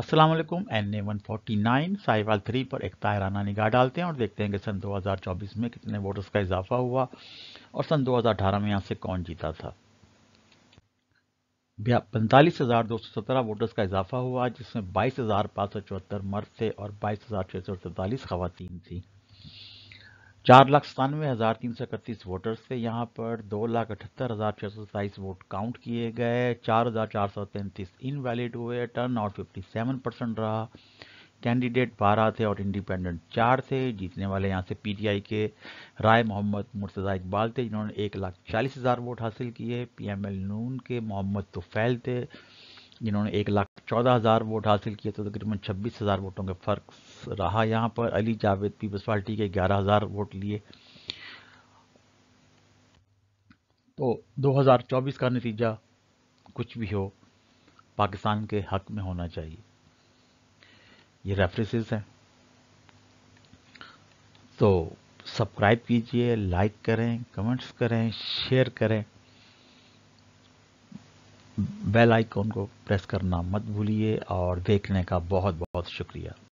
Aslam N A one forty nine Sahiwal three पर एक तायराना निगाह डालते हैं और देखते हैं कि सन 2024 में कितने वोटर्स का इजाफा हुआ और सन 2018 में यहाँ से कौन जीता था पैंतालीस हज़ार दो सौ सत्रह वोटर्स का इजाफा हुआ जिसमें बाईस हज़ार पाँच सौ चौहत्तर मर्द थे और बाईस हज़ार छः सौ सैंतालीस खातन थी चार लाख सतानवे हज़ार तीन सौ इकतीस वोटर्स थे यहाँ पर दो लाख अठहत्तर हज़ार छः सौ सत्ताईस वोट काउंट किए गए चार हज़ार चार सौ तैंतीस इनवैलिड हुए turn out fifty seven percent रहा कैंडिडेट बारह थे और इंडिपेंडेंट चार थे जीतने वाले यहाँ से पीटीआई के राय मोहम्मद मुर्तज़ा इकबाल थे जिन्होंने एक लाख चालीस हज़ार वोट हासिल किए एल नून के मोहम्मद तुफैल थे जिन्होंने एक लाख चौदह हज़ार वोट हासिल किए तो तकरीबन छब्बीस हज़ार वोटों का फ़र्क रहा यहाँ पर अली जावेद पीपल्स पार्टी के ग्यारह हज़ार वोट लिए तो 2024 का नतीजा कुछ भी हो पाकिस्तान के हक में होना चाहिए ये रेफरेसेस हैं तो सब्सक्राइब कीजिए लाइक करें कमेंट्स करें शेयर करें बेल आइकॉन को प्रेस करना मत भूलिए और देखने का बहुत बहुत शुक्रिया